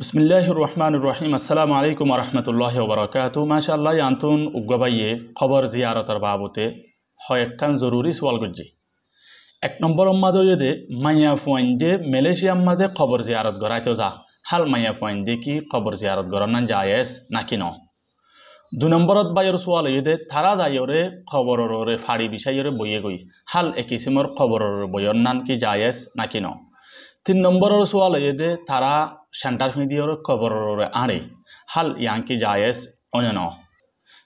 বিসমিল্লাহ রহমান রহিম আসসালামু আলাইকুম রহমতুল্লাহ বরকাত মাশাল্লাহ আন্তন উগ্গবাইয়ে খবর জিয়ারতর বাবুতে হয় একখান জরুরি সওয়াল গুজি এক নম্বর অম্মাদে মাইয়া দে দিয়ে মালয়েশিয়া আম্মাদে খবর জিয়ারত গড়াইতেও যা হাল মাইয়া ফুয়াইন দিয়ে কি খবর জিয়ারত গড়ান যায়স নাকি ন দু নম্বরত বাইর সোয়াল ইয়েদে থারা দায়রে খবর ফাড়ি বিষাইরে বইয়ে গই হাল একিসিমর খবর বইয়ের নান কি যায়স নাকি ন তিন নম্বরের সোয়াল এই যে তারা সেন্টার ফিঁদিওর খবরের আড়ে হাল ইয়াঙ্কি জায়েজ অন্য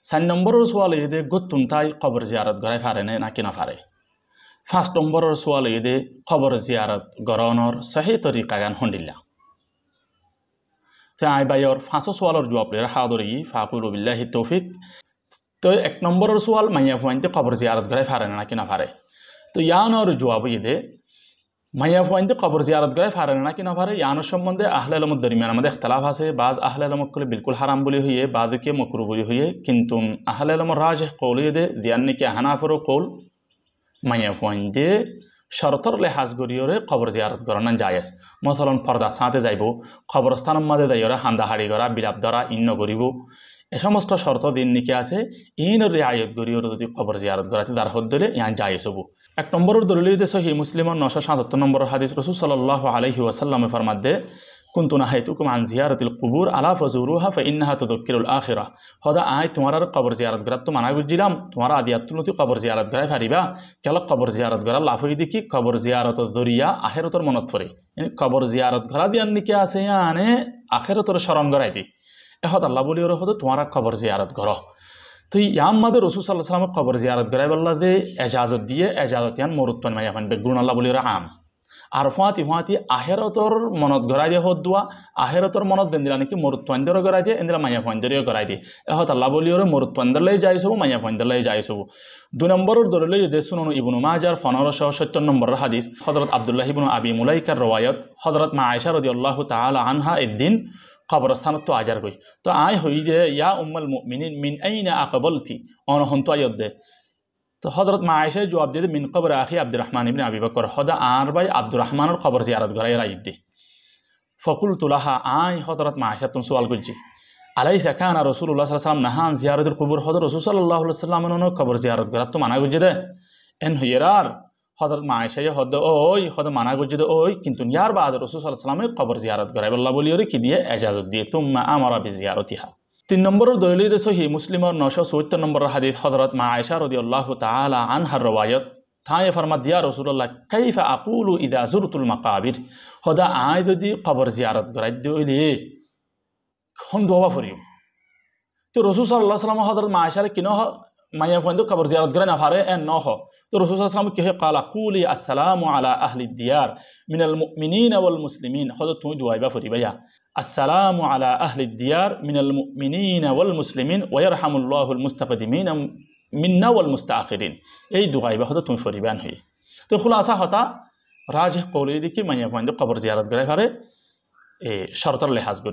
চার নম্বরের সোয়াল এই যে গুত্তুম তাই খবর জিয়ারত গড়াই ফারে নে নাকি না ফারে পাঁচ নম্বরের সোয়াল এই যে খবর জিয়ারত গড়নের সহি তরিকাগান হন্ডিলা তো আই বাইর ফাঁসো সোয়ালর জবাব লেরা হাদরি ফাকুল রবিল্লাহি তৌফিক তো এক নম্বরের সোয়াল মাইয়া ফুয়াইতে খবর জিয়ারত গড়াই ফারে না নাকি না ফারে তো ইয়ানোর জবাব ইদে মাইয়া পয়েন্টে কবর জিয়ারত করে ফারেন না কি না ফারে ইয়ানোর সম্বন্ধে আহলে আলমত দরিমিয়ান আমাদের এখতলাফ আছে বাজ আহলে কলে বিলকুল হারাম বলি হইয়ে বাদকে মকরু বলি হইয়ে কিন্তু আহলে আলম রাজ কৌলিয়ে দে দিয়ান্নিকে হানাফরও কৌল মাইয়া পয়েন্টে শরতর লেহাজ গরিয়রে কবর জিয়ারত যাই আস মথলন পর্দা সাঁতে যাইব কবরস্থান মাঝে যাই হান্দা হাড়ি করা বিলাপ দরা ইন্ন গরিব এ সমস্ত শর্ত দিন নিকে আছে ইনর রেআয়ত গরিয়র যদি খবর জিয়ারত গড়াতে তার হদ দিলে ইয়ান যায় সবু এক নম্বর দলিল দে সহি মুসলিমর নশো সাতাত্তর নম্বর হাদিস রসুল সাল্লাহ আলহি ওয়াসাল্লামে ফরমাদ্দে কুন্তু না তুকুম আন জিয়ারতিল কুবুর আলা ফজুরু হাফ ইন্নাহা তদক্কিরুল আখিরা হদা আয় তোমার আর কবর জিয়ারত গড়া তো মানা বুঝছিলাম তোমার আদিয়াতুলতি কবর জিয়ারত করাই ফারিবা কেল কবর জিয়ারত গড়া লাফই দেখি কবর জিয়ারত দরিয়া আখেরতর মনত ফরে কবর জিয়ারত করা দিয়ান নিকে আছে আনে আখেরতর সরম গড়াই দিই এহত আল্লাহ বলিওর হতো তোমারা খবর জিয়ারত ঘর তো ইয়াম্মাদের রসুল সাল্লাহ সাল্লামক খবর জিয়ারত করাই আল্লাহ দে এজাজত দিয়ে এজাজত ইয়ান মরুত্তন মাই এখন বেগুণ আল্লাহ ওরা আম আর ফুঁয়াতি ফুঁয়াতি আহেরতর মনত গড়াই দিয়ে হত দোয়া আহেরতর মনত দেন নাকি মরুত্বন্দর গড়াই দিয়ে এন্দিলা মাইয়া ফন্দরীয় গড়াই দিয়ে এহত আল্লাহ ওরে মরুত্বন্দরলে যাই সবু মাইয়া ফন্দরলে যাই সবু দু নম্বরের দরলে যদি শুনুন ইবনু মাজার পনেরোশো সত্তর নম্বর হাদিস হজরত আবদুল্লাহ ইবনু আবি মুলাইকার রওয়ায়ত হজরত মা আয়সা রদি আল্লাহ তাহা আনহা এদ্দিন কবরস্থানত তো আজার গই তো আয় হই দে ইয়া উম্মাল মিনিন মিন আইনা আকবলতি অনহন্ত আয়ত দে তো হজরত মায়েশে জবাব দিয়ে মিন কবর আখি আব্দুর রহমান ইবিন আবি বকর হদা আর ভাই আব্দুর রহমানের কবর জিয়ারত ঘরাই রাইদ দে ফকুল তুলাহা আয় হজরত মায়েশা তুমি সোয়াল করছি আলাই সাকানা রসুল্লাহ সাল্লাম নাহান জিয়ারতুল কবুর হজর রসুল সাল্লাহ সাল্লাম কবর জিয়ারত ঘরাত তো মানা করছে দে এন হইয়ার হজরত মা আয়সাই হদ ওই হদ মানা গজিদ ওই কিন্তু ইয়ার বাদ রসুল সাল্লামে কবর জিয়ারত করা আল্লাহ ওরে কি দিয়ে এজাজত দিয়ে তুমা আমার আবি ইহা তিন নম্বরের দলিল সহি মুসলিমর নশো চৌত্তর নম্বর হাদিদ হজরত মা আয়সা রদি আল্লাহ তালা আনহার রবায়ত থায় ফার্মা দিয়া রসুল্লাহ কাইফা আকুলু ইদা জুরুতুল মাকাবির হদা আয় যদি কবর জিয়ারত করাই দিলে খন দোবা ফরিম তো রসুল সাল্লাহ সাল্লাম হজরত মা আয়সারে কিন মাইয়া ফোন কবর জিয়ারত করে না ফারে এ ন الرسول صلى الله عليه وسلم قال قولي السلام على أهل الديار من المؤمنين والمسلمين هذا تويد واي بفتي السلام على أهل الديار من المؤمنين والمسلمين ويرحم الله المستقدمين منا والمستأخرين أي دعاء بهذا تون فريبان هي تقول أصحى تا راجح قولي دي كي من يفعل قبر زيارة غير هذا شرط الله حسب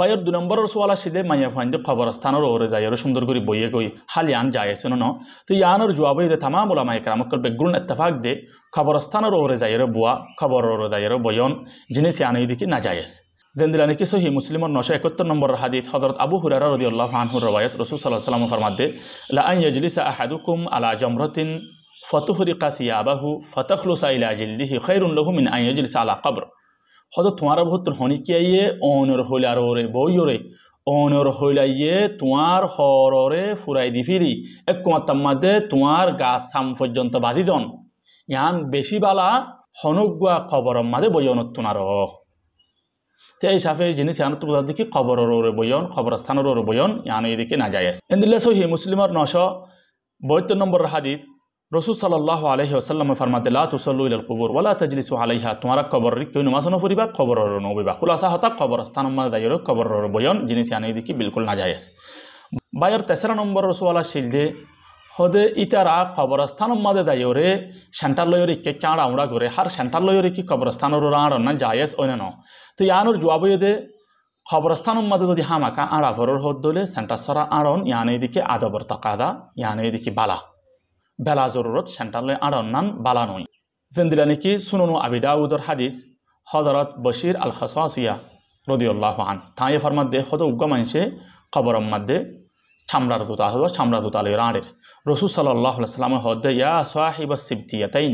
বায়র দু নম্বর সোয়ালা সিদে মাইয়া ফাইন খবরস্থানের ওরে যায় আর সুন্দর করে বইয়ে কই হালি আন যায় আছে ন তো ইয়ানোর জুয়া বই দে থামা বলা মাই কামকর বেগুন এত্তেফাক দে খবরস্থানের ওরে যায় আর বুয়া খবর ওরে যায় আর বয়ন যিনি সিয়ানি দিকে না যায় আছে দেন দিলানি কি সহি মুসলিমর নশো একাত্তর নম্বর হাদিস হজরত আবু হুরার রদি আল্লাহ আনহুর রবায়ত রসুল সাল্লাহ সাল্লাম ফরমাদ দে ফরমাদ্দে ইয়াজলিস আহাদুকুম আলা জমরতিন ফতুহরিকা সিয়াবাহু ফতখলুসা ইলা জিল্দিহি খৈরুল্লাহু মিন ইয়াজলিস আলা কবর हजरत तुम्हारा बहुत होनी चाहिए ওরে বই ওরে बोयोरे ওনর হইলাইয়ে তোমার হররে ফুরাই দি ফিরি এক মাধ্যমে তোমার গাছ সাম পর্যন্ত বাঁধি দন ইয়ান বেশি বালা হনগুয়া খবরম মাঝে বইয়ন তোমার তে এই সাফে জিনিস ইয়ান বোঝা দেখি খবরের ওরে বইয়ন খবরস্থানের ওরে ইহান ইয়ান এদিকে না যায় এদিকে সহি মুসলিমর নশ বহত্তর নম্বর হাদিফ রসুল সাল্লাহ আলহি আসাল্লাম ফার্মাতে লা তুসল্লুল কবর ওলা তাজলিসু আলাইহা তোমার কবর কেউ নমাজনো ফুরিবা কবর নবিবা খুলাসা হতা কবর স্থানম্মা দায়ের কবর বয়ন জিনিস আনে দেখি বিলকুল না যায় বায়র তেসরা নম্বর রসুয়ালা শিলদে হদে ইতারা কবরস্থানম মাদে দায়রে সেন্টার লয়রি কে চাঁড় আমরা করে হার সেন্টার লয়রি কি কবরস্থানর রাঁড় না জায়েজ অন্যান্য তো ইয়ানোর জবাব দে খবরস্থানের মধ্যে যদি হামাকা আড়া ভরর হদ দলে সেন্টার সরা আড়ন ইয়ান এদিকে আদবর তাকাদা ইয়ান এদিকে বালা বেলা জরুরত সেন্টালে আড়ন্নান বালা নই জেন্দিলানিকি সুননু আবিদাউদর হাদিস হজরত বশির আল খসাসিয়া রদিউল্লাহ আন তাই এফার মধ্যে হত উগ্র মানুষে খবরম মধ্যে ছামড়ার দুতা হল ছামড়া দুতাল রাড়ের রসুল সাল্লাহ সাল্লাম হদ ইয়া সাহিব সিবতিয়াতাইন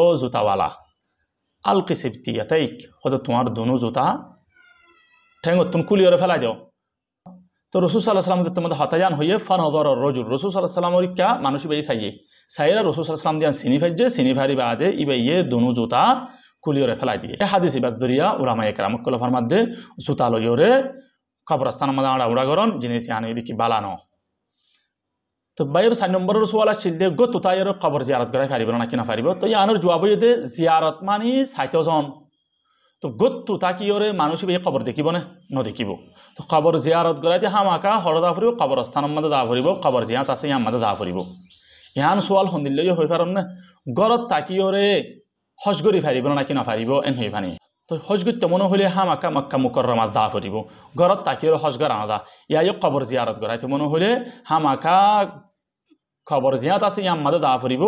ও জুতাওয়ালা আলকি সিবতিয়াতাইক হদ তোমার দুনু জুতা ঠেঙ্গ তুমি কুলিওরে ফেলাই দাও তো রসুল সাল্লাহ সাল্লাম মধ্যে হতাজান হয়ে ফান হবর রজুল রসুল সাল্লাহ সাল্লাম ওই ক্যা মানুষ ইবাই সাইয়ে সাইয়েরা রসুল সাল্লাহ সাল্লাম দিয়ে সিনি ফাইজে সিনি ভারি বাদে ইবাই ইয়ে দুনু জুতা কুলিওরে ফেলাই দিয়ে এটা হাদিস ইবাদ দরিয়া উলামা একরাম কলফার মধ্যে জুতা লইয়রে কবরস্থানের মধ্যে আমরা উড়াগরণ গরম জিনিস আনি এদিকে বালানো তো বাইর চার নম্বরের সোয়ালা ছিল যে গো তোতাইয়ের কবর জিয়ারত করে ফারিব না কিনা ফারিব তো ইয়ানোর জবাব জিয়ারত মানি সাইতজন তো গোটটো থাকি অৰে মানুহে সেই কবৰ দেখিবনে নদেখিব তো কবৰ জীয়াৰত গ'লে এতিয়া হামাকা সৰদা ফুৰিব কবৰ স্থানৰ মাজত দা ফুৰিব কবৰ জীয়াত আছে ইয়াৰ মাজত দা ফুৰিব ইহান ছোৱাল সন্ধিলৈ হৈ পাৰমনে গড়ত থাকি অৰে সজগৰি ফাৰিব না কি নাফাৰিব এন হৈ ফানি তো সজগুত্য মনো হ'লে আকা মক্কা মুকৰ মাজ দা ফুৰিব গড়ত থাকি অৰে সজগৰ আনা ইয়াই কবৰ জীয়াৰত গৰাই তো মনো হ'লে হামাকা কবৰ জীয়াত আছে ইয়াৰ মাজত দা ফুৰিব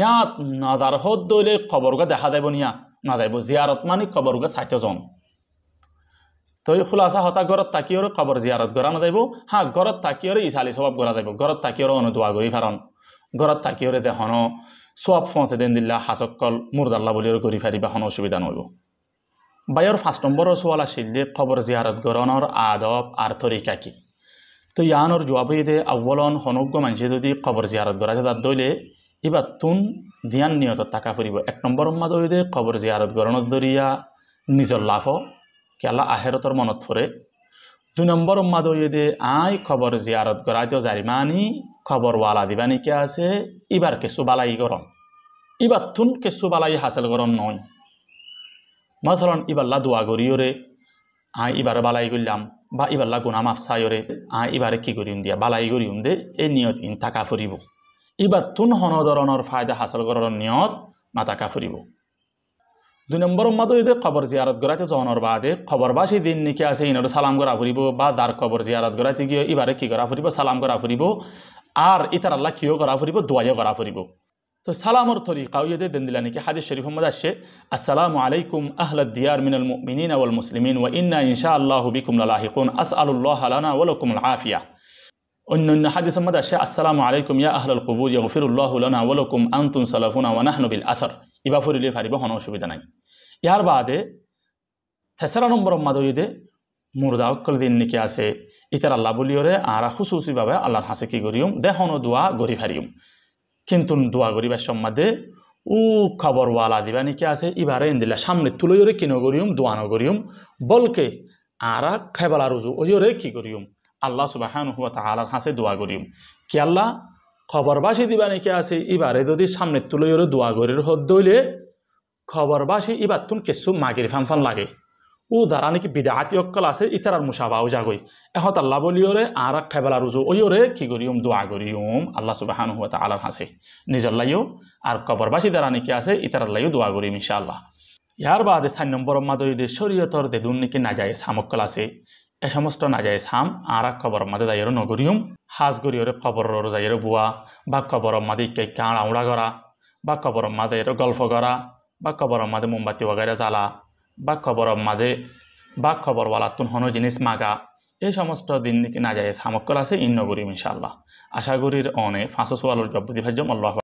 ইয়াত নাজাৰ হত দৌলে কবৰগা দেখা যাব নিয়া নাযাব জিয়াৰত মানে কবৰ গছ ষাঠিজন তই খোলাচা হতা ঘৰত থাকি আৰু কবৰ জিয়াৰত গৰা নাযাব হা ঘৰত তাকি আৰু ইছালি স্বভাৱ গৰা যাব ঘৰত থাকি আৰু অনুদোৱা গৰি কাৰণ ঘৰত তাকি আৰু দেহন চোৱাব ফে দিন দিলা সাঁচক কল মূৰদাল্লা বুলি আৰু ঘূৰি ফাৰিবা হন অসুবিধা নহ'ব বায়ৰ ফাৰ্ষ্ট নম্বৰৰ ছোৱাল আছিল যে কবৰ জিয়াৰত গৰণৰ আদব আৰ তৰিকা কি তো ইয়ানৰ যোৱাবিধে আৱলন সনগ্য মানুহে যদি কবৰ জিয়াৰত গৰা যায় তাত দৈলে ইবা তুন দিয়ান নিয়ত টাকা ফুরিব এক নম্বর উম্মাদ হইদে খবর জিয়ারত গরণত দরিয়া নিজের লাভ কেলা আহেরতর মনত ফরে দুই নম্বর উম্মাদ হইদে আই খবর জিয়ারত গড়াইতেও জারিমানি খবর ওয়ালা দিবানি কে আছে ইবার কেসু বালাই গরম ইবার তুন কেসু বালাই হাসেল গরম নয় মধরণ ইবাল্লা দোয়া গরিও রে আই ইবার বালাই করলাম বা ইবাল্লা গুনামাফ রে আই ইবারে কি করিম দিয়া বালাই করিম দে এই নিয়ত ইন থাকা ফুরিব ইবাতুন হন ধরনের ফায়দা হাসল করার নিয়ত মাতাকা ফুরিব দুই নম্বর মতো যদি খবর জিয়ারত করাতে জহনের বাদে খবর বা সেই দিন নিকে আছে ইনরে সালাম করা ফুরিব বা দার খবর জিয়ারত করাতে গিয়ে এবারে কী করা ফুরিব সালাম করা ফুরিব আর ইতার আল্লাহ কিও করা ফুরিব দোয়াইও করা ফুরিব তো সালামর তরিকাও ইয়েদের দেন দিলা নাকি হাদিস শরীফ মধ্যে আসছে আসসালামু আলাইকুম আহলাদ দিয়ার মিনাল মিনিন আউল মুসলিমিন ওয়া ইন্না ইনশা আল্লাহ বিকুম লাহিকুন আস আলুল্লাহ আলানা ওয়ালকুমুল আফিয়া অন্য অন্য হাদিস মধ্যে আসে আসসালামু আলাইকুম ইয়া আহলাল কবুর ইয়া গফিরুল্লাহ উলানা ওয়ালাকুম আন্তুন সালাফুনা ওয়া নাহনুবিল আথর ইবা ফরিলে ফারিব হন অসুবিধা নাই ইয়ার বাদে তেসরা নম্বর মাদুইদে মুরদা অক্কল দিন নিকে আছে ইতার আল্লাহ বলিওরে আরা খুসুসিভাবে আল্লাহর হাসে কি করিম দেহন দোয়া গরি ফারিম কিন্তু দোয়া গরিবার সম্মাদে ও ওয়ালা দিবা নিকে আছে ইবারে ইন্দিল্লা সামনে তুলইরে ওরে কিনো করিম দোয়ানো করিম বলকে আরা খেবালা রুজু ওইরে কি কী আল্লাহ সুবাহান হুয়া তাহালার হাসে দোয়া করিম কি আল্লাহ খবরবাসী দিবা নাকি আছে এবারে যদি সামনে তুলে ওর দোয়া করির হদ দইলে খবরবাসী এবার তুন কিছু মাগির ফানফান লাগে ও দ্বারা নাকি বিদাহাতি অক্কল আছে ইতারার মুসাবাও জাগই এহত আল্লাহ ওরে আর খেবেলা রুজু ওরে কি করিম দোয়া করিম আল্লাহ সুবাহান হুয়া তালার হাসে নিজের লাইও আর কবরবাসী দ্বারা নাকি আছে ইতারার লাইও দোয়া করিম আল্লাহ ইয়ার বাদে সাত নম্বর মাদ শরীয়তর দেদুন নাকি না যায় সামক্কল আছে এসমস্ত নাজাইজ সাম আর খবর মাদে দায়ের নগরিয়ম হাজ গরিয়রে খবর রোজাইয়ের বুয়া বা খবর মাদে কাঁড় আউড়া করা বা খবর মাদে গল্প করা বা খবর মাদে মোমবাতি ওগারে জ্বালা বা খবর মাদে বা খবরওয়ালা তুন হনো জিনিস মাগা এই সমস্ত দিন যায় হামক্কল আছে ইন নগরিম ইনশাল্লাহ আশা করির অনে ফাঁসো সোয়ালোর জব্বদি ভাজ্যম